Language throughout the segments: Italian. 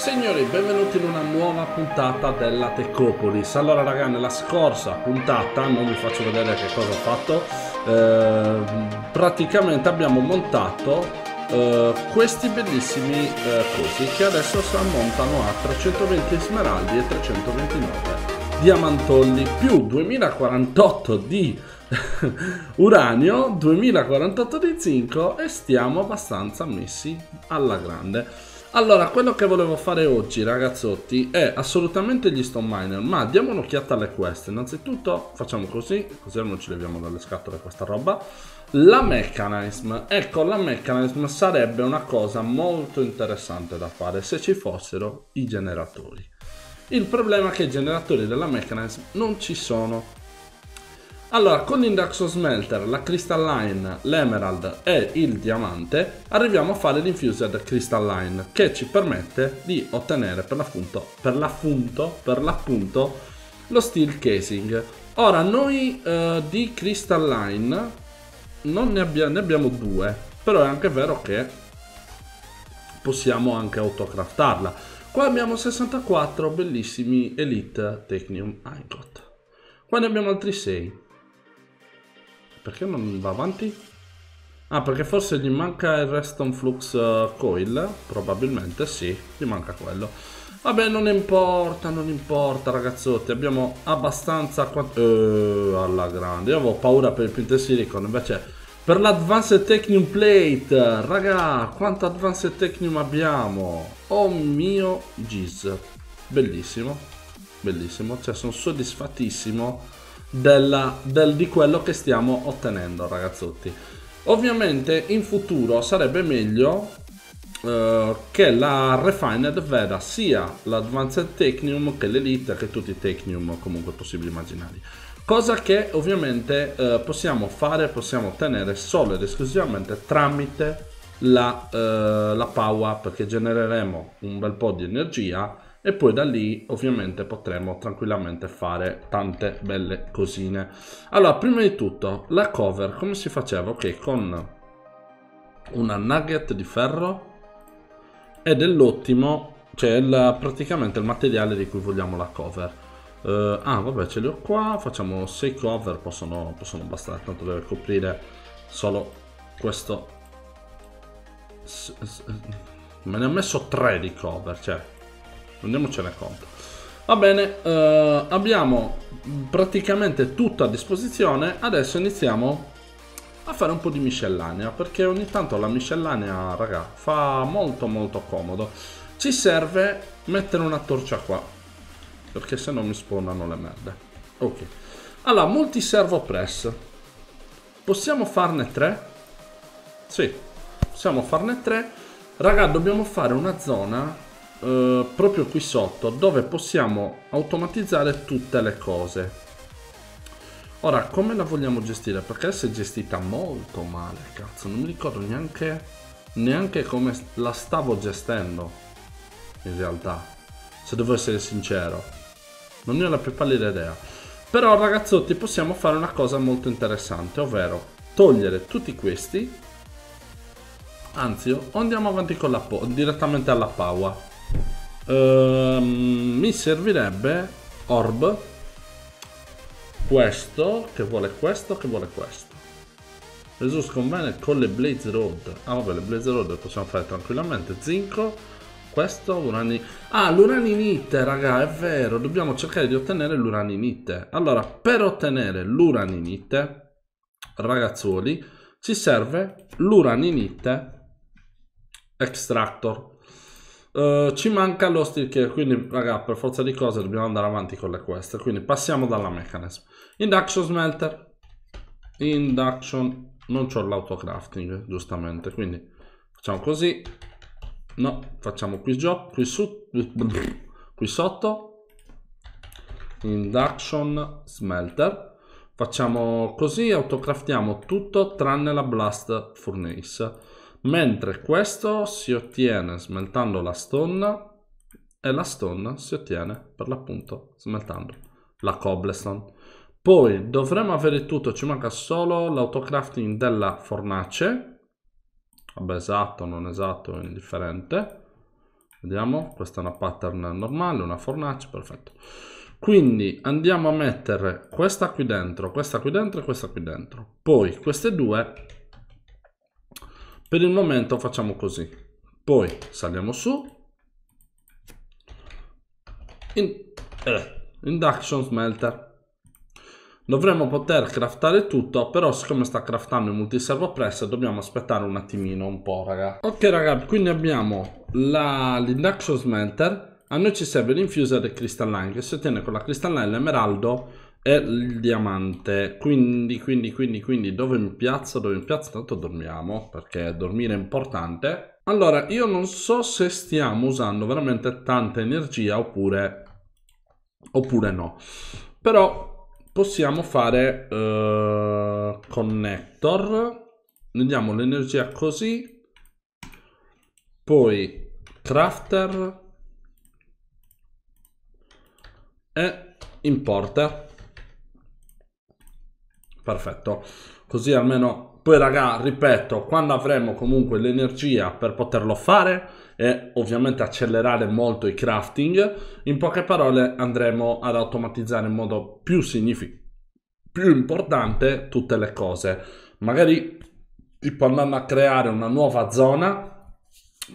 Signori, benvenuti in una nuova puntata della Tecopolis. Allora, raga, nella scorsa puntata, non vi faccio vedere che cosa ho fatto, eh, praticamente abbiamo montato eh, questi bellissimi eh, cosi che adesso si ammontano a 320 smeraldi e 329 diamantolli più 2048 di uranio, 2048 di zinco e stiamo abbastanza messi alla grande. Allora, quello che volevo fare oggi, ragazzotti, è assolutamente gli Stone Miner, ma diamo un'occhiata alle quest. Innanzitutto facciamo così, così non ci leviamo dalle scatole questa roba. La Mechanism, ecco, la Mechanism sarebbe una cosa molto interessante da fare se ci fossero i generatori. Il problema è che i generatori della Mechanism non ci sono. Allora, con l'Indaxo Smelter, la Crystalline, l'Emerald e il Diamante, arriviamo a fare l'Infused Crystalline, che ci permette di ottenere per l'appunto, per l'appunto, per l'appunto, lo Steel Casing. Ora, noi eh, di Crystalline non ne, abbia, ne abbiamo due, però è anche vero che possiamo anche autocraftarla. Qua abbiamo 64 bellissimi Elite Technium Icot. Qua ne abbiamo altri 6. Perché non va avanti? Ah, perché forse gli manca il Reston Flux eh, Coil? Probabilmente sì, gli manca quello. Vabbè, non importa, non importa, ragazzotti. Abbiamo abbastanza... Eh, alla grande. Io avevo paura per il Pinte Silicon, invece... Per l'Advanced Technium Plate, raga, quanto Advanced Technium abbiamo? Oh mio Giz, bellissimo, bellissimo, cioè sono soddisfattissimo della, del, di quello che stiamo ottenendo ragazzotti ovviamente in futuro sarebbe meglio eh, che la refined veda sia l'advanced technium che l'elite che tutti i technium comunque possibili immaginari cosa che ovviamente eh, possiamo fare possiamo ottenere solo ed esclusivamente tramite la, eh, la power up che genereremo un bel po' di energia e poi da lì ovviamente potremo tranquillamente fare tante belle cosine allora prima di tutto la cover come si faceva ok con una nugget di ferro ed è l'ottimo cioè il, praticamente il materiale di cui vogliamo la cover uh, ah vabbè ce li ho qua facciamo 6 cover possono, possono bastare tanto deve coprire solo questo me ne ho messo 3 di cover cioè prendiamocene conto. Va bene, eh, abbiamo praticamente tutto a disposizione. Adesso iniziamo a fare un po' di miscellanea, perché ogni tanto la miscellanea, raga, fa molto molto comodo. Ci serve mettere una torcia qua, perché se no mi spawnano le merde. Ok. Allora, multi servo press. Possiamo farne tre? Sì, possiamo farne tre. Raga, dobbiamo fare una zona eh, proprio qui sotto dove possiamo automatizzare tutte le cose. Ora, come la vogliamo gestire? Perché adesso è gestita molto male, cazzo, non mi ricordo neanche, neanche come la stavo gestendo, in realtà, se devo essere sincero. Non ne ho la più pallida idea. Però, ragazzotti, possiamo fare una cosa molto interessante, ovvero togliere tutti questi, anzi, o andiamo avanti con la direttamente alla Paua. Ehm, mi servirebbe orb questo che vuole questo che vuole questo Resus convene con le Blaze Road ah vabbè le Blaze Road le possiamo fare tranquillamente zinco questo l'urani ah l'uraninite raga è vero dobbiamo cercare di ottenere l'uraninite allora per ottenere l'uraninite ragazzuoli ci serve l'uraninite extractor eh, ci manca lo steel care, quindi raga, per forza di cose dobbiamo andare avanti con le quest, quindi passiamo dalla mechanism. Induction smelter, induction, non c'ho l'autocrafting, giustamente, quindi facciamo così, no, facciamo qui, job, qui, su, qui sotto, induction smelter, facciamo così, autocraftiamo tutto tranne la blast furnace mentre questo si ottiene smeltando la stonna e la stonna si ottiene per l'appunto smeltando la cobblestone. Poi dovremmo avere tutto, ci manca solo l'autocrafting della fornace. Vabbè, esatto, non esatto, indifferente. Vediamo, questa è una pattern normale, una fornace, perfetto. Quindi andiamo a mettere questa qui dentro, questa qui dentro e questa qui dentro. Poi queste due per il momento facciamo così. Poi saliamo su. In, eh, induction smelter. Dovremmo poter craftare tutto, però siccome sta craftando il multiservo press dobbiamo aspettare un attimino, un po' raga. Ok raga, quindi abbiamo l'induction smelter, a noi ci serve l'infuser e crystalline che si ottiene con la cristallina l'emeraldo è il diamante quindi quindi quindi quindi dove mi piazzo dove mi piazzo tanto dormiamo perché dormire è importante allora io non so se stiamo usando veramente tanta energia oppure oppure no però possiamo fare uh, connector ne l'energia così poi crafter e importer perfetto così almeno poi raga ripeto quando avremo comunque l'energia per poterlo fare e ovviamente accelerare molto i crafting in poche parole andremo ad automatizzare in modo più significativo più importante tutte le cose magari tipo andando a creare una nuova zona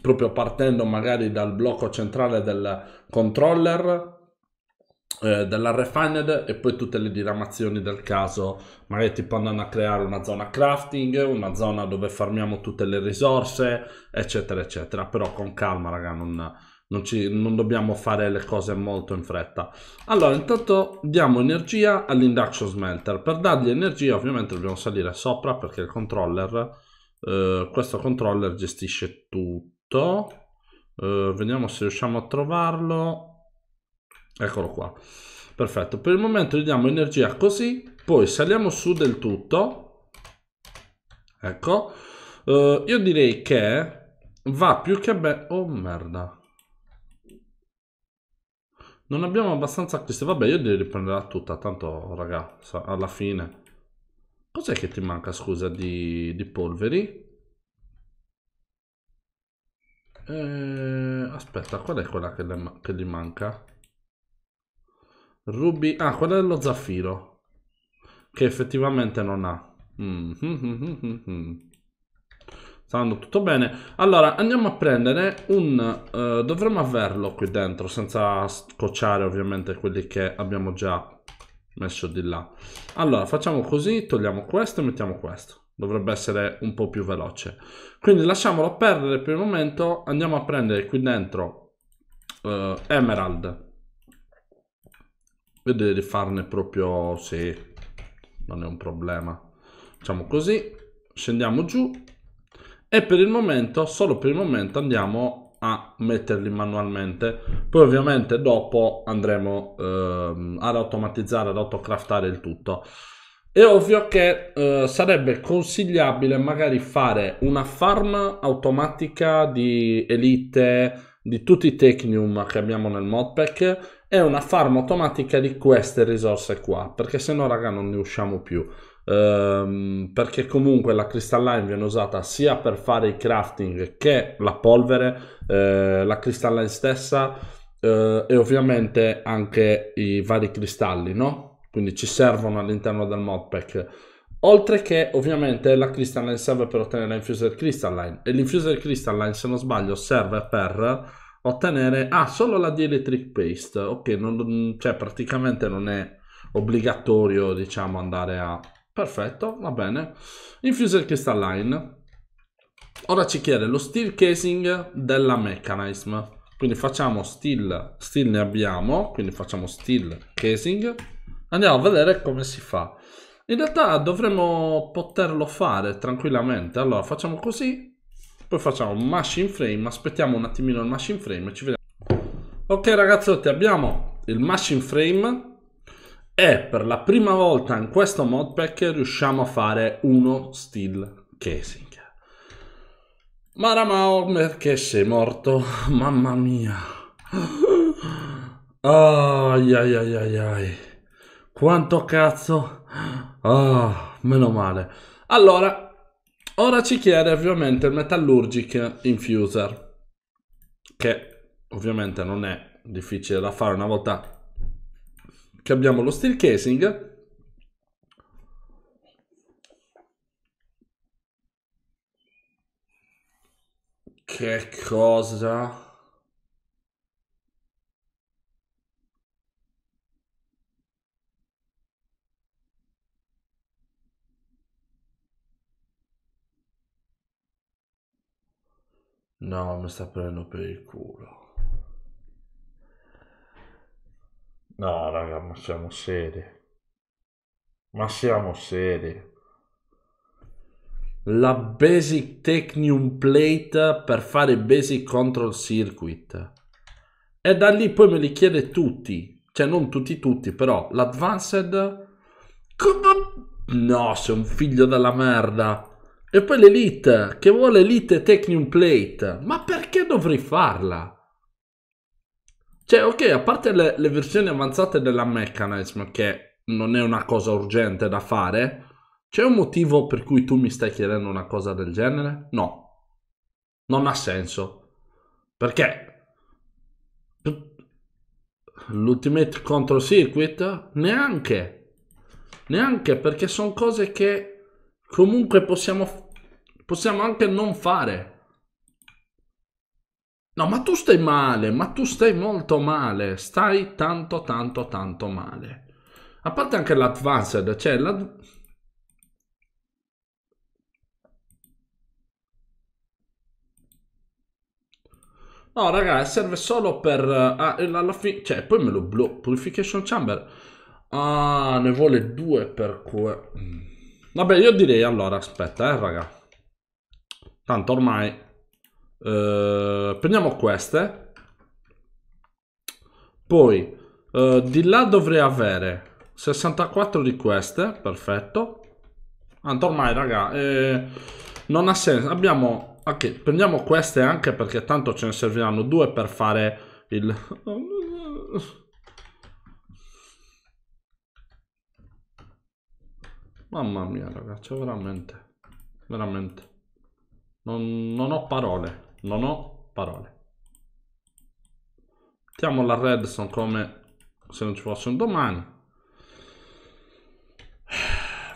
proprio partendo magari dal blocco centrale del controller eh, della refined e poi tutte le diramazioni del caso magari tipo andando a creare una zona crafting una zona dove farmiamo tutte le risorse eccetera eccetera però con calma raga non, non, ci, non dobbiamo fare le cose molto in fretta allora intanto diamo energia all'induction smelter per dargli energia ovviamente dobbiamo salire sopra perché il controller eh, questo controller gestisce tutto eh, vediamo se riusciamo a trovarlo Eccolo qua. Perfetto, per il momento gli diamo energia così, poi saliamo su del tutto. Ecco. Uh, io direi che va più che bene... Oh merda. Non abbiamo abbastanza acquisti. Vabbè, io direi riprenderà tutta, tanto raga, alla fine. Cos'è che ti manca, scusa, di, di polveri? Eh, aspetta, qual è quella che, le, che gli manca? Ruby... Ah, quello dello zaffiro. Che effettivamente non ha. Mm Sta andando tutto bene. Allora, andiamo a prendere un... Uh, dovremmo averlo qui dentro, senza scocciare ovviamente quelli che abbiamo già messo di là. Allora, facciamo così, togliamo questo e mettiamo questo. Dovrebbe essere un po' più veloce. Quindi lasciamolo perdere per il momento. Andiamo a prendere qui dentro uh, Emerald vedere di farne proprio, sì, non è un problema. Facciamo così, scendiamo giù e per il momento, solo per il momento, andiamo a metterli manualmente. Poi ovviamente dopo andremo ehm, ad automatizzare, ad autocraftare il tutto. È ovvio che eh, sarebbe consigliabile magari fare una farm automatica di elite, di tutti i Technium che abbiamo nel modpack è una farm automatica di queste risorse qua, perché se no raga non ne usciamo più. Ehm, perché comunque la crystalline viene usata sia per fare i crafting che la polvere, eh, la crystalline stessa eh, e ovviamente anche i vari cristalli, no? Quindi ci servono all'interno del modpack. Oltre che ovviamente la crystalline serve per ottenere l'infuser crystalline e l'infuser crystalline se non sbaglio serve per ottenere... Ah, solo la dielectric paste, ok, non, cioè praticamente non è obbligatorio diciamo andare a... Perfetto, va bene. Infuser crystalline. Ora ci chiede lo steel casing della mechanism. Quindi facciamo steel, steel ne abbiamo, quindi facciamo steel casing. Andiamo a vedere come si fa. In realtà dovremmo poterlo fare tranquillamente. Allora, facciamo così. Poi facciamo un machine frame. Aspettiamo un attimino il machine frame e ci vediamo. Ok ragazzotti, abbiamo il machine frame. E per la prima volta in questo modpack riusciamo a fare uno steel casing. Maramao perché sei morto? Mamma mia. Ai ai ai ai ai. Quanto cazzo? Ah, meno male. Allora, ora ci chiede ovviamente il Metallurgic Infuser, che ovviamente non è difficile da fare una volta che abbiamo lo steel casing. Che cosa? No, mi sta prendendo per il culo. No, raga, ma siamo seri. Ma siamo seri. La Basic Technium Plate per fare Basic Control Circuit. E da lì poi me li chiede tutti. Cioè, non tutti tutti, però l'Advanced... No, sei un figlio della merda. E poi l'Elite, che vuole Elite Technium Plate. Ma perché dovrei farla? Cioè, ok, a parte le, le, versioni avanzate della Mechanism, che non è una cosa urgente da fare, c'è un motivo per cui tu mi stai chiedendo una cosa del genere? No. Non ha senso. Perché? L'Ultimate Control Circuit? Neanche. Neanche perché sono cose che comunque possiamo fare. Possiamo anche non fare. No, ma tu stai male, ma tu stai molto male, stai tanto tanto tanto male. A parte anche l'advanced, cioè la... No, raga, serve solo per... Eh, ah, alla fine... Cioè, poi me lo blu... Purification Chamber. Ah, ne vuole due per cui... Mm. Vabbè, io direi allora, aspetta, eh, raga. Tanto ormai eh, prendiamo queste. Poi eh, di là dovrei avere 64 di queste, perfetto. Tanto ormai raga, eh, non ha senso. Abbiamo, ok, prendiamo queste anche perché tanto ce ne serviranno due per fare il... Mamma mia raga, veramente, veramente. Non, non ho parole, non ho parole. Mettiamo la Redstone come se non ci fosse un domani.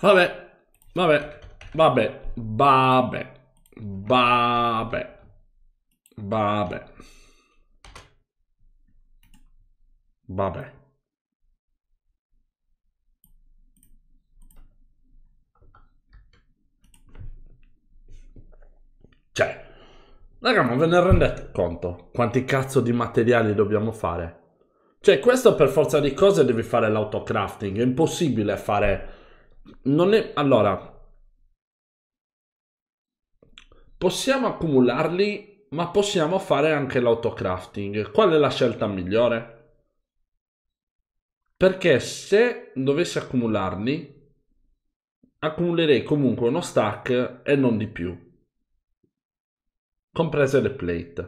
Vabbè, vabbè, vabbè, vabbè, vabbè, vabbè, vabbè. Raga, ma ve ne rendete conto quanti cazzo di materiali dobbiamo fare? Cioè, questo per forza di cose devi fare l'autocrafting. È impossibile fare... Non è... Allora... Possiamo accumularli, ma possiamo fare anche l'autocrafting. Qual è la scelta migliore? Perché se dovessi accumularli, accumulerei comunque uno stack e non di più comprese le plate.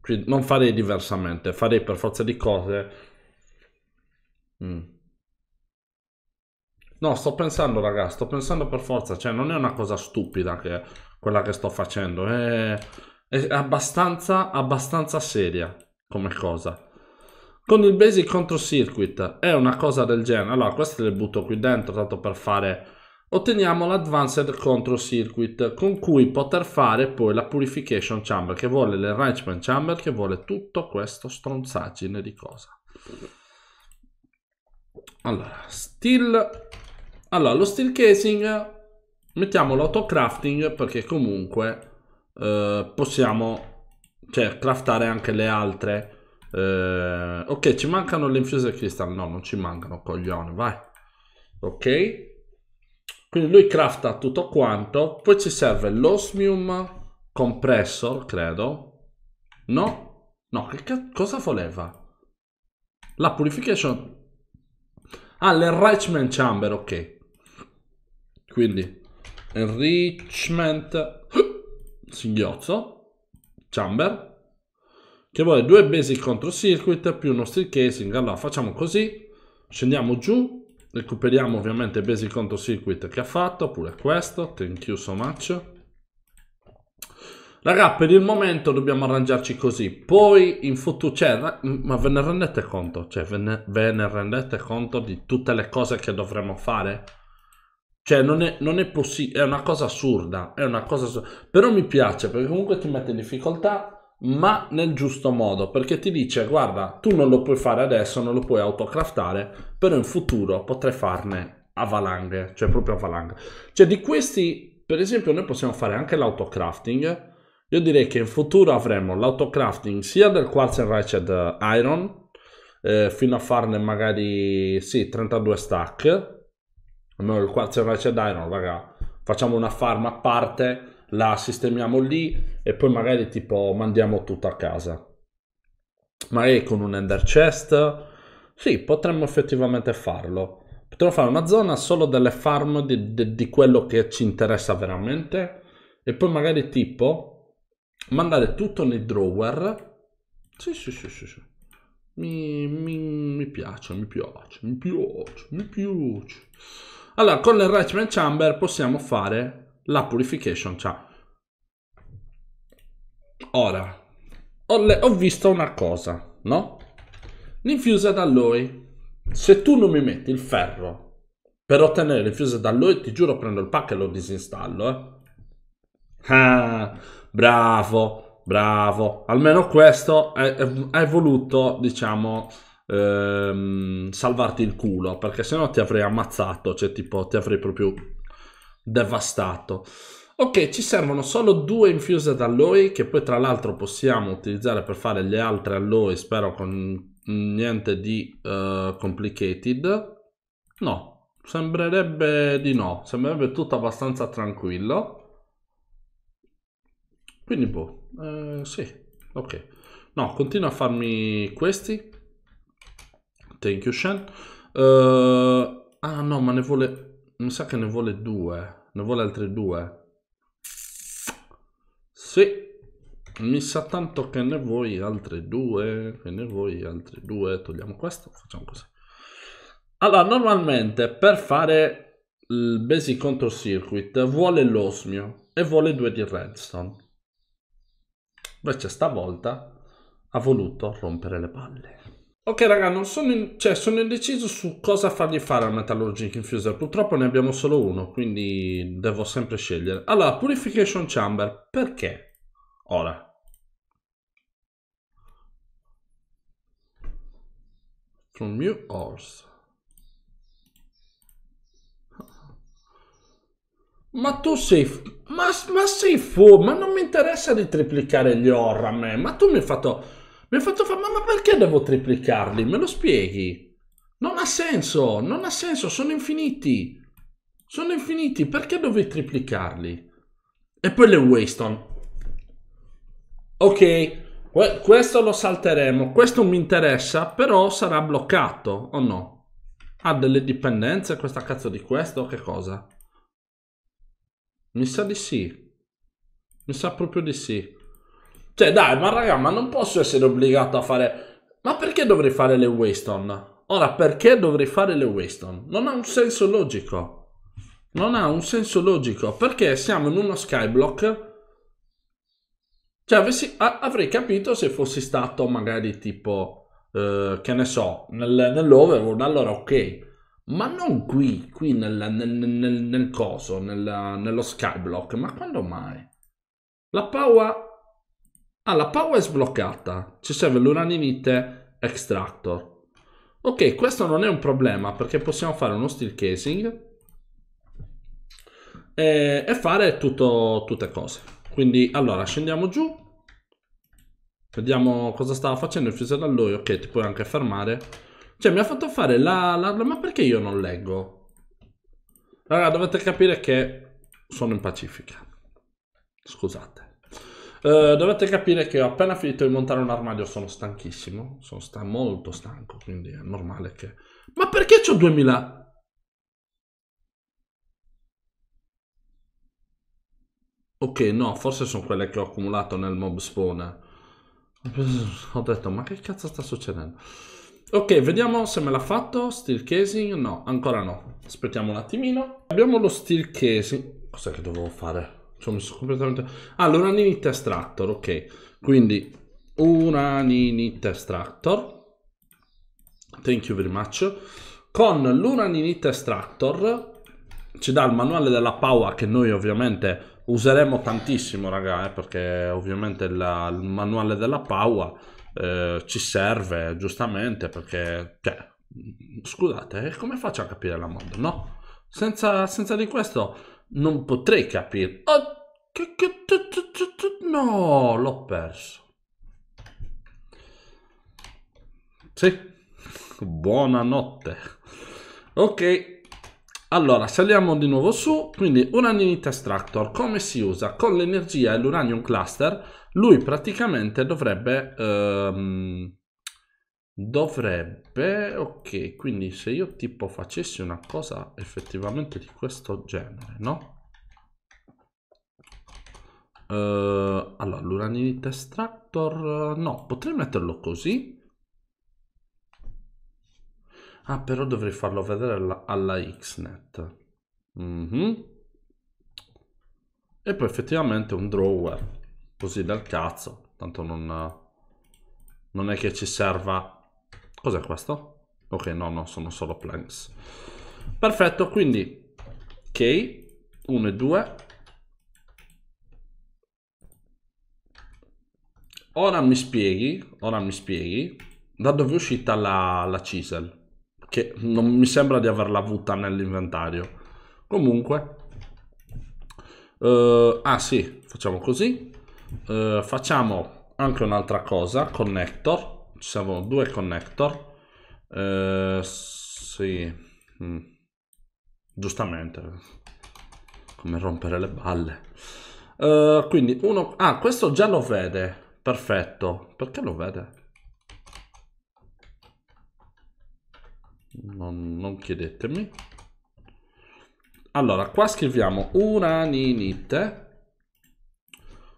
Quindi non farei diversamente, farei per forza di cose. Mm. No, sto pensando, ragazzi, sto pensando per forza, cioè non è una cosa stupida che quella che sto facendo, è, è abbastanza, abbastanza seria come cosa. Con il basic contro circuit è una cosa del genere. Allora, queste le butto qui dentro, tanto per fare otteniamo l'Advanced Control Circuit con cui poter fare poi la Purification Chamber che vuole l'Enrichment Chamber che vuole tutto questo stronzaggine di cosa allora steel allora lo steel casing mettiamo l'autocrafting perché comunque eh, possiamo cioè craftare anche le altre eh, ok ci mancano le infuse crystal no non ci mancano coglione vai ok quindi lui crafta tutto quanto, poi ci serve l'osmium compressor, credo. No? No, che cosa voleva? La purification... Ah, l'enrichment chamber, ok. Quindi, enrichment... Singhiozzo. Chamber. Che vuole due basic control circuit più uno steel casing. Allora, facciamo così. Scendiamo giù recuperiamo ovviamente basic conto circuit che ha fatto, pure questo, thank you so much. Raga, per il momento dobbiamo arrangiarci così, poi in futuro, cioè, ma ve ne rendete conto? Cioè, ve ne, ve ne rendete conto di tutte le cose che dovremmo fare? Cioè, non è, non è possibile, è una cosa assurda, è una cosa assurda. Però mi piace, perché comunque ti mette in difficoltà ma nel giusto modo, perché ti dice guarda, tu non lo puoi fare adesso, non lo puoi autocraftare, però in futuro potrai farne a valanghe, cioè proprio a valanghe. Cioè di questi, per esempio, noi possiamo fare anche l'autocrafting. Io direi che in futuro avremo l'autocrafting sia del Quartz Ratchet eh, Iron, eh, fino a farne magari, sì, 32 stack. Almeno il Quartz Ratchet Iron, raga, facciamo una farm a parte la sistemiamo lì e poi magari tipo mandiamo tutto a casa. Magari con un ender chest, sì, potremmo effettivamente farlo. Potremmo fare una zona solo delle farm di, di, di quello che ci interessa veramente e poi magari tipo mandare tutto nei drawer. Sì, sì, sì, sì, sì. Mi, mi, mi, piace, mi piace, mi piace, mi piace. Allora, con l'enrichment chamber possiamo fare la purification c'ha. Ora, ho, le, ho visto una cosa, no? L'infusa d'alloy. Se tu non mi metti il ferro per ottenere l'infusa d'alloy, ti giuro prendo il pack e lo disinstallo, eh. Ah, bravo, bravo. Almeno questo hai voluto, diciamo, ehm, salvarti il culo, perché sennò ti avrei ammazzato, cioè tipo ti avrei proprio devastato. Ok, ci servono solo due infused alloy che poi tra l'altro possiamo utilizzare per fare le altre alloy, spero con niente di uh, complicated. No, sembrerebbe di no, sembrerebbe tutto abbastanza tranquillo. Quindi boh, eh, sì, ok. No, continua a farmi questi. Thank you, Shen. Uh, ah no, ma ne vuole... Mi sa che ne vuole due. Ne vuole altre due. Sì. Mi sa tanto che ne vuoi altre due. Che ne vuoi altre due. Togliamo questo. Facciamo così. Allora, normalmente per fare il basic control circuit vuole l'osmio e vuole due di redstone. Invece stavolta ha voluto rompere le palle. Ok raga, non sono, in... cioè, sono indeciso su cosa fargli fare al Metallurgic Infuser, purtroppo ne abbiamo solo uno, quindi devo sempre scegliere. Allora, Purification Chamber, perché? Ora. From new horse. Ma tu sei... Ma, ma sei fu... Ma non mi interessa di triplicare gli horror a me, ma tu mi hai fatto... Mi ha fatto fare, ma, perché devo triplicarli? Me lo spieghi? Non ha senso, non ha senso, sono infiniti. Sono infiniti, perché dovevi triplicarli? E poi le Waston. Ok, questo lo salteremo, questo mi interessa, però sarà bloccato, o no? Ha delle dipendenze questa cazzo di questo? Che cosa? Mi sa di sì. Mi sa proprio di sì. Cioè, dai, ma raga, ma non posso essere obbligato a fare... Ma perché dovrei fare le Weston? Ora, perché dovrei fare le Weston? Non ha un senso logico. Non ha un senso logico. Perché siamo in uno skyblock... Cioè, avessi, avrei capito se fossi stato magari tipo... Eh, che ne so, nel, nell'overworld, allora ok. Ma non qui, qui nel, nel, nel, nel coso, nello skyblock. Ma quando mai? La power Ah, la power è sbloccata ci serve l'uranimite extractor. Ok, questo non è un problema perché possiamo fare uno steel casing e, e fare tutto, tutte cose. Quindi, allora, scendiamo giù. Vediamo cosa stava facendo il fuso da Ok, ti puoi anche fermare. Cioè, mi ha fatto fare la, la... Ma perché io non leggo? Raga, dovete capire che sono in Pacifica. Scusate. Eh, dovete capire che ho appena finito di montare un armadio, sono stanchissimo, sono sta molto stanco, quindi è normale che... Ma perché ho 2000... Ok, no, forse sono quelle che ho accumulato nel mob spawn. Ho detto, ma che cazzo sta succedendo? Ok, vediamo se me l'ha fatto. Steel casing? No, ancora no. Aspettiamo un attimino. Abbiamo lo steel casing. Cos'è che dovevo fare? ci ho completamente... Ah, l'Uranini Test ok. Quindi, Uranini Test Thank you very much. Con l'Uranini Test ci dà il manuale della Paua che noi ovviamente useremo tantissimo, raga, eh, perché ovviamente la, il manuale della Paua eh, ci serve giustamente perché, cioè, scusate, eh, come faccio a capire la mod, no? Senza, senza di questo non potrei capire. Oh, no, l'ho perso. Sì, buonanotte. Ok. Allora, saliamo di nuovo su, quindi Uraninite Extractor, come si usa? Con l'energia e l'Uranium Cluster, lui praticamente dovrebbe... Ehm, dovrebbe ok quindi se io tipo facessi una cosa effettivamente di questo genere no uh, allora l'uranite extractor no potrei metterlo così ah però dovrei farlo vedere alla, alla xnet mm -hmm. e poi effettivamente un drawer così dal cazzo tanto non non è che ci serva Cos'è questo? Ok, no, no, sono solo planks. Perfetto, quindi ok, 1 e 2. Ora mi spieghi, ora mi spieghi, da dove è uscita la, la chisel? Che non mi sembra di averla avuta nell'inventario. Comunque, uh, ah sì, facciamo così. Uh, facciamo anche un'altra cosa, connector ci servono due connector eh, sì mm. giustamente come rompere le balle eh, quindi uno ah questo già lo vede perfetto perché lo vede non, non chiedetemi allora qua scriviamo uraninite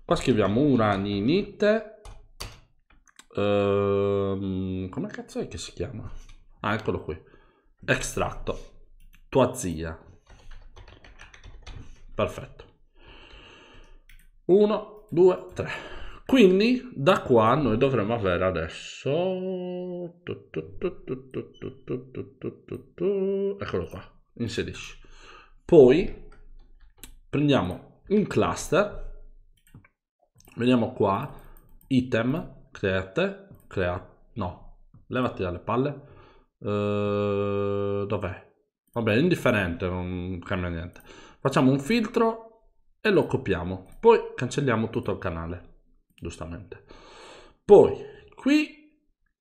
qua scriviamo uraninite Ehm, come cazzo è che si chiama? Ah, eccolo qui. Extratto. Tua zia. Perfetto. 1, 2, 3. Quindi da qua noi dovremmo avere adesso... Eccolo qua. Inserisci. Poi prendiamo un cluster. Vediamo qua. Item create, te, crea, no, levati dalle palle, uh, dov'è? Vabbè, indifferente, non cambia niente. Facciamo un filtro e lo copiamo, poi cancelliamo tutto il canale, giustamente. Poi, qui,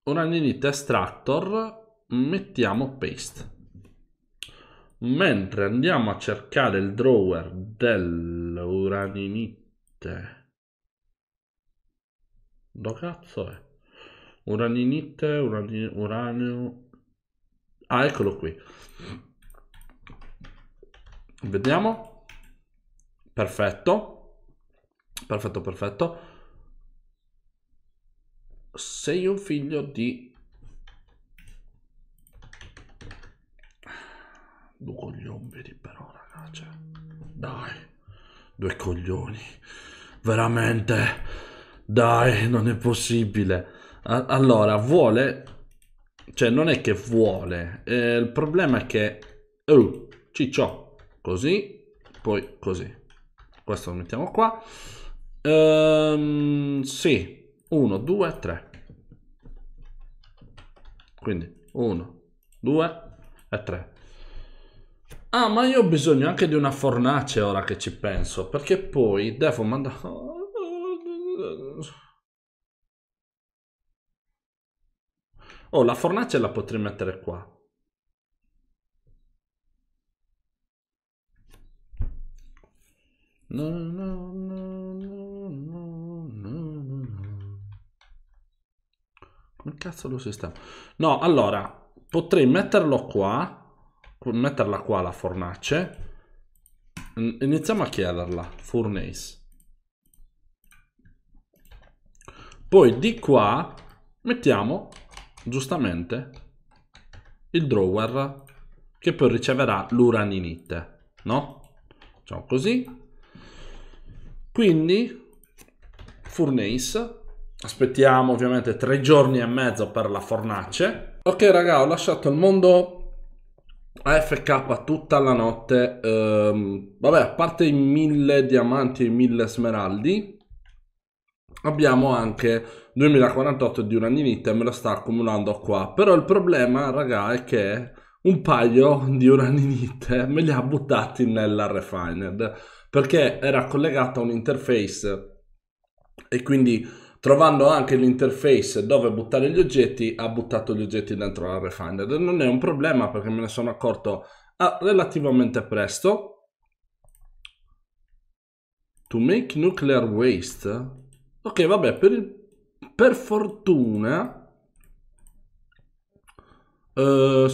Uranilite Extractor, mettiamo Paste. Mentre andiamo a cercare il drawer dell'Uraninite Do cazzo è? Uraninite, urani, uranio... Ah, eccolo qui. Vediamo. Perfetto. Perfetto, perfetto. Sei un figlio di... Due coglioni vedi però, ragazzi. Dai. Due coglioni. Veramente. Dai, non è possibile. A allora, vuole... Cioè, non è che vuole. Eh, il problema è che... Oh, ciccio. Così, poi così. Questo lo mettiamo qua. Ehm, sì. Uno, due, tre. Quindi uno, due e 3. Ah, ma io ho bisogno anche di una fornace ora che ci penso, perché poi devo mandare... Oh, la fornace la potrei mettere qua. No, no, no, no, no, no, Come cazzo lo sistema? No, allora, potrei metterlo qua, metterla qua la fornace. Iniziamo a chiederla, furnace. Poi di qua mettiamo giustamente il drawer che poi riceverà l'uraninite, no? Facciamo così. Quindi furnace, aspettiamo ovviamente tre giorni e mezzo per la fornace. Ok raga, ho lasciato il mondo AFK tutta la notte, ehm, vabbè a parte i mille diamanti e i mille smeraldi, abbiamo anche 2048 di Unanimità e me lo sta accumulando qua. Però il problema, raga, è che un paio di Unanimità me li ha buttati nella Refined perché era collegata a un interface e quindi trovando anche l'interface dove buttare gli oggetti ha buttato gli oggetti dentro la Refined. Non è un problema perché me ne sono accorto ah, relativamente presto. To make nuclear waste Ok, vabbè, per, il, per fortuna... Uh,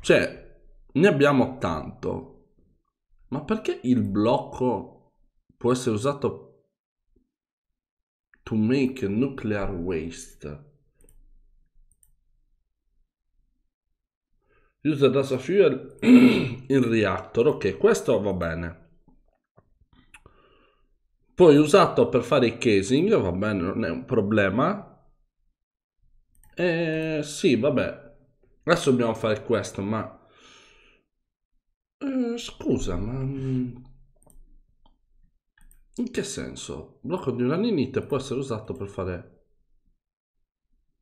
cioè, ne abbiamo tanto. Ma perché il blocco può essere usato to make nuclear waste? Use the fuel in reactor. Ok, questo va bene. Poi usato per fare i casing, va bene, non è un problema. Eh, sì, vabbè. Adesso dobbiamo fare questo, ma... Eh, scusa, ma... Mm, in che senso? Blocco di uraninite può essere usato per fare...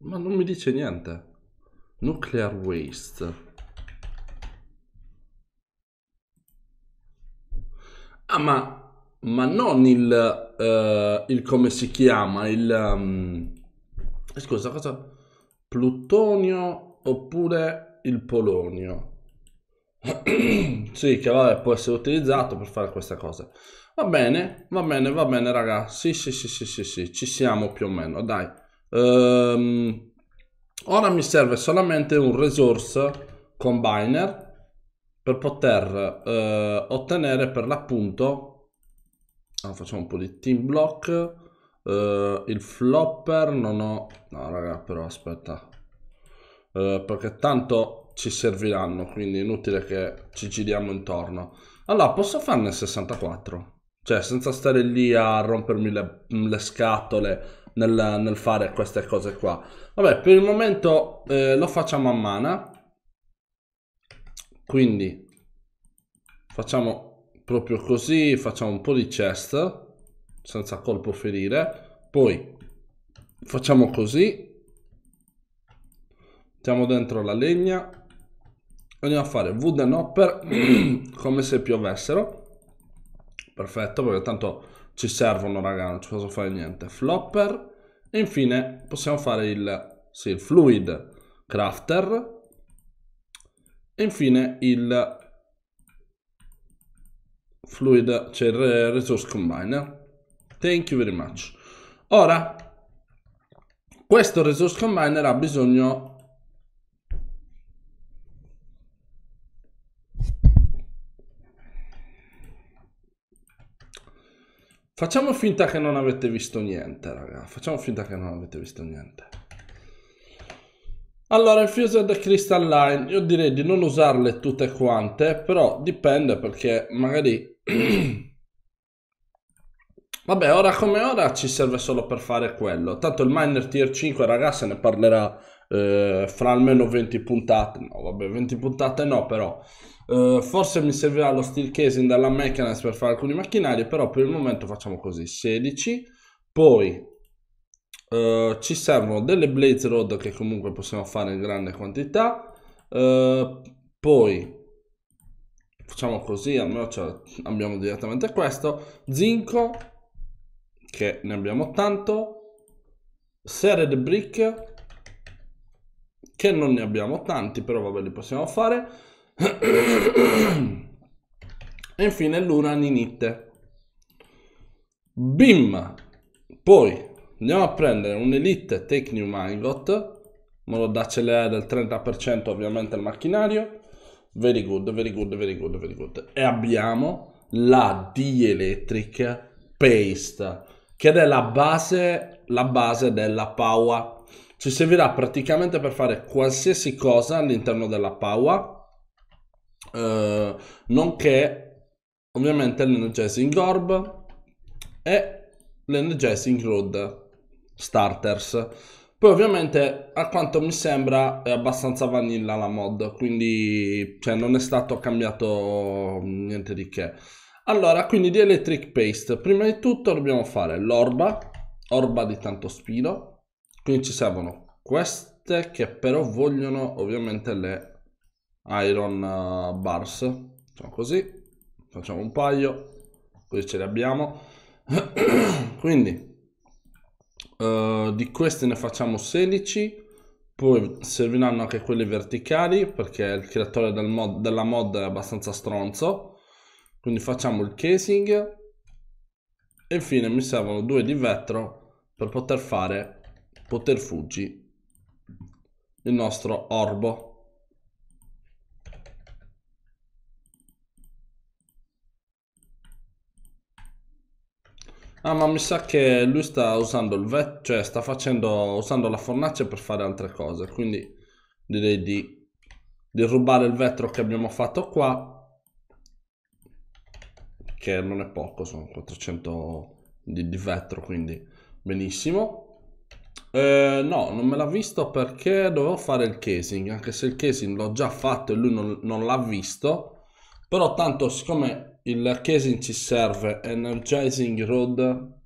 Ma non mi dice niente. Nuclear waste. Ah, ma ma non il, uh, il come si chiama, il... Um, scusa, cosa? Plutonio oppure il polonio. sì, che vabbè, può essere utilizzato per fare questa cosa. Va bene, va bene, va bene, raga. Sì, sì, sì, sì, sì, sì, ci siamo più o meno, dai. Um, ora mi serve solamente un resource combiner per poter uh, ottenere per l'appunto adesso facciamo un po' di team block uh, il flopper non ho no raga però aspetta uh, perché tanto ci serviranno quindi è inutile che ci giriamo intorno allora posso farne 64 cioè senza stare lì a rompermi le, le scatole nel, nel, fare queste cose qua vabbè per il momento eh, lo facciamo a mana quindi facciamo proprio così facciamo un po' di chest senza colpo ferire poi facciamo così mettiamo dentro la legna andiamo a fare wooden hopper come se piovessero perfetto perché tanto ci servono raga non ci posso fare niente flopper e infine possiamo fare il, sì, il fluid crafter e infine il c'è cioè resource combiner thank you very much ora questo resource combiner ha bisogno Facciamo finta che non avete visto niente, raga. Facciamo finta che non avete visto niente. Allora, il Fused Crystal Line, io direi di non usarle tutte quante, però dipende perché magari Vabbè, ora come ora ci serve solo per fare quello. Tanto il miner tier 5, ragazzi, se ne parlerà eh, fra almeno 20 puntate. No, vabbè, 20 puntate no, però. Eh, forse mi servirà lo steel casing dalla mechanized per fare alcuni macchinari, però per il momento facciamo così. 16. Poi eh, ci servono delle blaze rod che comunque possiamo fare in grande quantità. Eh, poi facciamo così, almeno cioè, abbiamo direttamente questo, zinco, che ne abbiamo tanto, sered brick, che non ne abbiamo tanti, però vabbè li possiamo fare, e infine l'una ninite Bim! Poi andiamo a prendere un Elite Technium Ingot, in modo da accelerare del 30% ovviamente il macchinario, Very good, very good, very good, very good. E abbiamo la dielectric paste, che è la base, la base della power. Ci servirà praticamente per fare qualsiasi cosa all'interno della power, eh, nonché ovviamente l'energizing orb e l'energizing road starters. Poi ovviamente a quanto mi sembra è abbastanza vanilla la mod, quindi cioè, non è stato cambiato niente di che. Allora, quindi di Electric Paste, prima di tutto dobbiamo fare l'orba, orba di tanto spino, quindi ci servono queste che però vogliono ovviamente le iron eh, bars, facciamo così, facciamo un paio, così ce le abbiamo. quindi eh, di queste ne facciamo 16 poi serviranno anche quelli verticali perché il creatore del mod, della mod è abbastanza stronzo quindi facciamo il casing e infine mi servono due di vetro per poter fare poter fuggi il nostro orbo Ah, ma mi sa che lui sta usando il vet, cioè sta facendo, usando la fornace per fare altre cose, quindi direi di, di rubare il vetro che abbiamo fatto qua, che non è poco, sono 400 di, di vetro, quindi benissimo. Eh, no, non me l'ha visto perché dovevo fare il casing, anche se il casing l'ho già fatto e lui non, non l'ha visto, però tanto siccome il Larchesin ci serve Energizing Road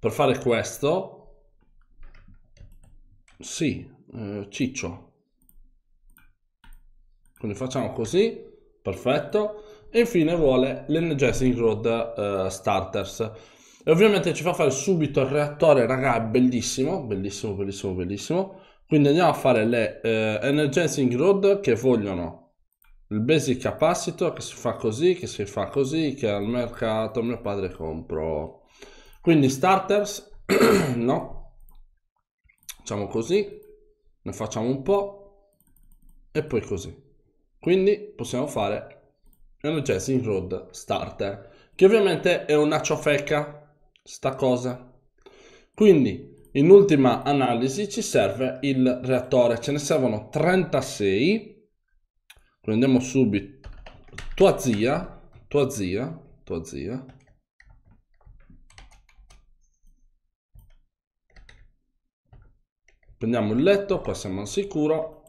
per fare questo. Sì, eh, ciccio. Quindi facciamo così, perfetto. E infine vuole l'Energizing Road eh, Starters. E ovviamente ci fa fare subito il reattore, raga, è bellissimo, bellissimo, bellissimo, bellissimo. Quindi andiamo a fare le eh, Energizing Road che vogliono il basic capacitor che si fa così, che si fa così, che al mercato mio padre comprò. Quindi starters, no, facciamo così, ne facciamo un po' e poi così. Quindi possiamo fare Energetic Road Starter, che ovviamente è una ciofeca, sta cosa. Quindi in ultima analisi ci serve il reattore, ce ne servono 36 prendiamo subito tua zia, tua zia, tua zia. Prendiamo il letto, qua siamo al sicuro.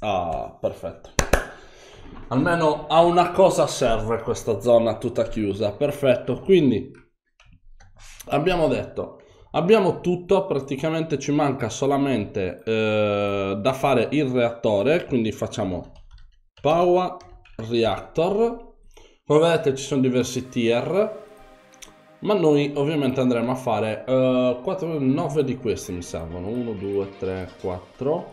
Ah, perfetto. Almeno a una cosa serve questa zona tutta chiusa, perfetto. Quindi abbiamo detto, abbiamo tutto, praticamente ci manca solamente eh, da fare il reattore, quindi facciamo Power Reactor. Come vedete ci sono diversi tier, ma noi ovviamente andremo a fare uh, 4, 9 di questi mi servono. 1, 2, 3, 4.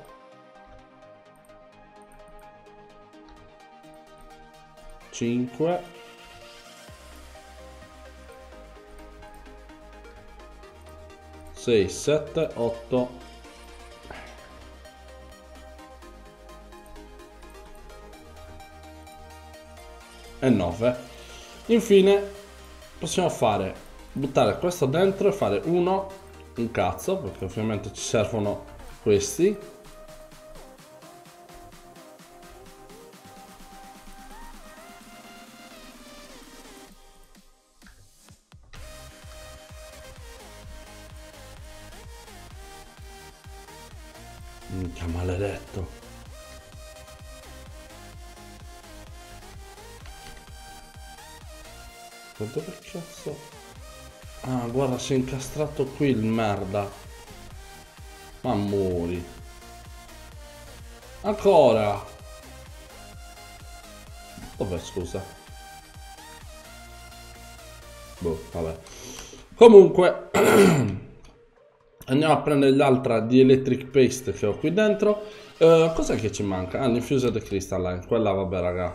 Cinque. Sei, sette, otto, e 9 infine possiamo fare buttare questo dentro e fare uno un cazzo perché ovviamente ci servono questi Minchia maledetto Ecco, dove cazzo... Ah, guarda, si è incastrato qui il merda. Ma muori. Ancora! Vabbè, scusa. Boh, vabbè. Comunque, andiamo a prendere l'altra di Electric Paste che ho qui dentro. Eh, cos'è che ci manca? Ah, Infused Crystalline. Quella, vabbè, raga.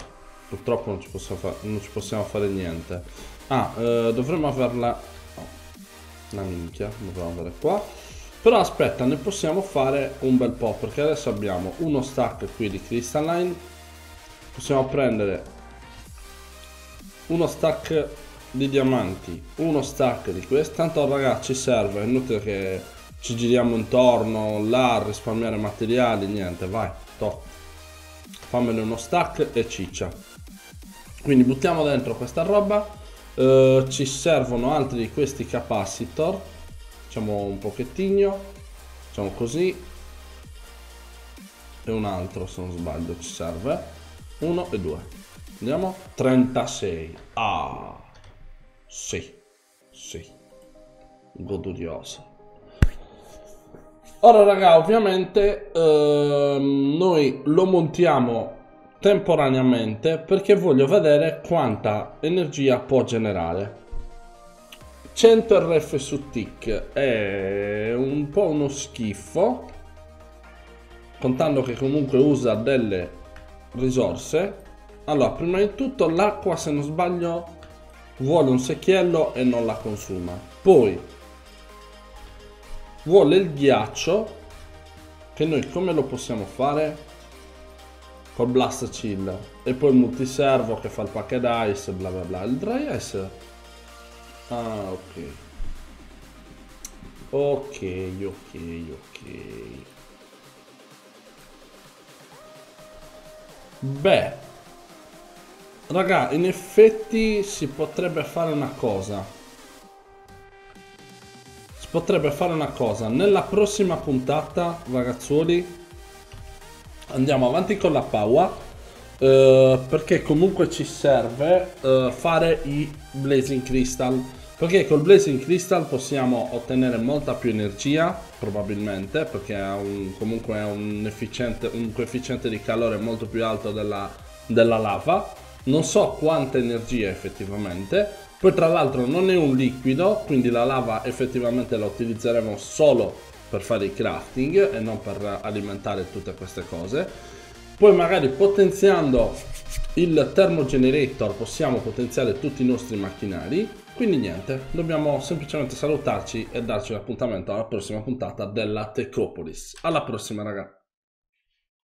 Purtroppo non ci fa non ci possiamo fare niente. Ah, eh, dovremmo averla... Oh, la minchia, dovremmo avere qua. Però aspetta, ne possiamo fare un bel po', perché adesso abbiamo uno stack qui di crystalline. Possiamo prendere uno stack di diamanti, uno stack di questo. Tanto ragazzi serve, è inutile che ci giriamo intorno, là, risparmiare materiali, niente, vai, top. Fammene uno stack e ciccia. Quindi buttiamo dentro questa roba eh, ci servono altri di questi capacitor facciamo un pochettino facciamo così e un altro se non sbaglio ci serve uno e due andiamo 36 ah sì sì godurioso Ora raga ovviamente ehm, noi lo montiamo temporaneamente perché voglio vedere quanta energia può generare. 100 RF su tick è un po' uno schifo, contando che comunque usa delle risorse. Allora, prima di tutto l'acqua, se non sbaglio, vuole un secchiello e non la consuma. Poi vuole il ghiaccio, che noi come lo possiamo fare? col blast chill e poi il multiservo che fa il pack and ice bla bla bla il dry ice ah ok ok ok ok beh raga in effetti si potrebbe fare una cosa si potrebbe fare una cosa nella prossima puntata ragazzuoli andiamo avanti con la power Eh, perché comunque ci serve eh, fare i Blazing Crystal. Perché col Blazing Crystal possiamo ottenere molta più energia, probabilmente, perché ha un, comunque ha un, un, coefficiente di calore molto più alto della, della lava. Non so quanta energia effettivamente. Poi tra l'altro non è un liquido, quindi la lava effettivamente la utilizzeremo solo per fare i crafting e non per alimentare tutte queste cose. Poi magari potenziando il termogenerator possiamo potenziare tutti i nostri macchinari. Quindi niente, dobbiamo semplicemente salutarci e darci l'appuntamento alla prossima puntata della Tecopolis. Alla prossima ragazzi!